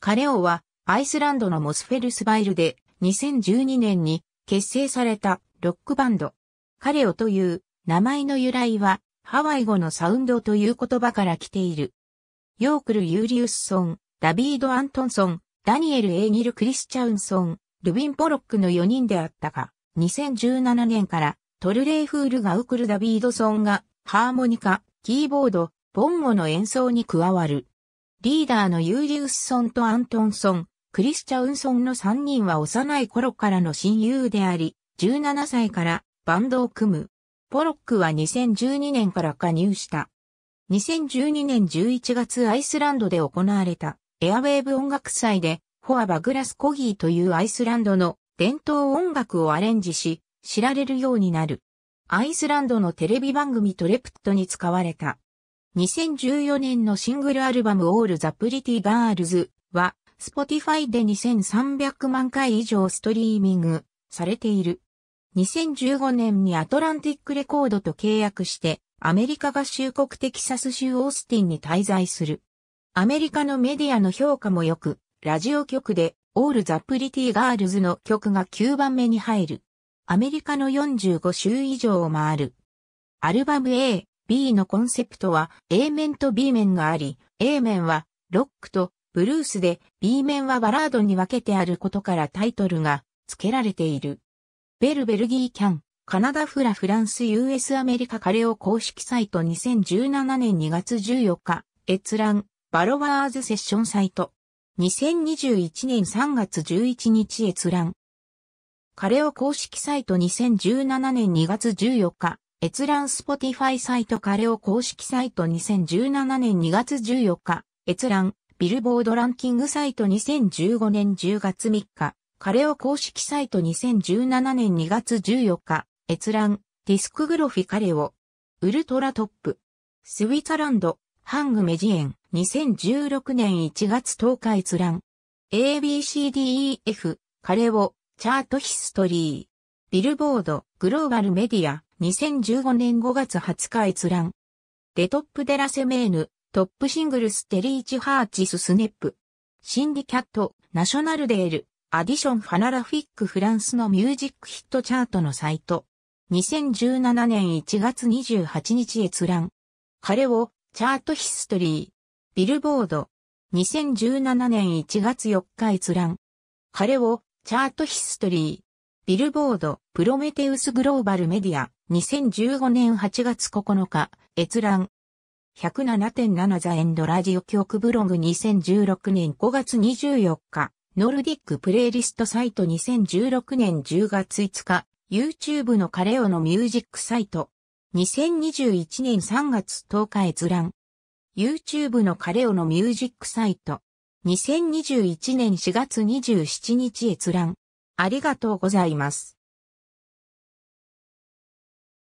カレオはアイスランドのモスフェルスバイルで2012年に結成されたロックバンド。カレオという名前の由来はハワイ語のサウンドという言葉から来ている。ヨークル・ユーリウスソン、ダビード・アントンソン、ダニエル・エーニル・クリスチャウンソン、ルビン・ポロックの4人であったが、2017年からトルレイ・フール・ガウクル・ダビードソンがハーモニカ、キーボード、ボンゴの演奏に加わる。リーダーのユーリウスソンとアントンソン、クリスチャウンソンの3人は幼い頃からの親友であり、17歳からバンドを組む。ポロックは2012年から加入した。2012年11月アイスランドで行われたエアウェーブ音楽祭で、フォア・バグラス・コギーというアイスランドの伝統音楽をアレンジし、知られるようになる。アイスランドのテレビ番組トレプットに使われた。2014年のシングルアルバムオ l ル the Pretty Girls は Spotify で2300万回以上ストリーミングされている。2015年にアトランティックレコードと契約してアメリカ合衆国テキサス州オースティンに滞在する。アメリカのメディアの評価も良く、ラジオ局でオ l ル the Pretty Girls の曲が9番目に入る。アメリカの45州以上を回る。アルバム A、B のコンセプトは A 面と B 面があり、A 面はロックとブルースで B 面はバラードに分けてあることからタイトルが付けられている。ベルベルギーキャン、カナダフラフランス US アメリカカレオ公式サイト2017年2月14日、閲覧、バロワーズセッションサイト。2021年3月11日閲覧。カレオ公式サイト2017年2月14日、閲覧スポティファイサイトカレオ公式サイト2017年2月14日、閲覧、ビルボードランキングサイト2015年10月3日、カレオ公式サイト2017年2月14日、閲覧、ディスクグロフィカレオ、ウルトラトップ、スウィザランド、ハングメジエン、2016年1月10日閲覧、ABCDEF、カレオ、チャートヒストリー、ビルボード、グローバルメディア、2015年5月20日閲覧。デトップデラセメーヌ、トップシングルステリーチハーチススネップ。シンディキャット、ナショナルデール、アディションファナラフィックフランスのミュージックヒットチャートのサイト。2017年1月28日閲覧。彼を、チャートヒストリー。ビルボード。2017年1月4日閲覧。彼を、チャートヒストリー。ビルボード、プロメテウスグローバルメディア。2015年8月9日、閲覧。107.7ザエンドラジオ局ブログ2016年5月24日、ノルディックプレイリストサイト2016年10月5日、YouTube のカレオのミュージックサイト。2021年3月10日閲覧。YouTube のカレオのミュージックサイト。2021年4月27日閲覧。ありがとうございます。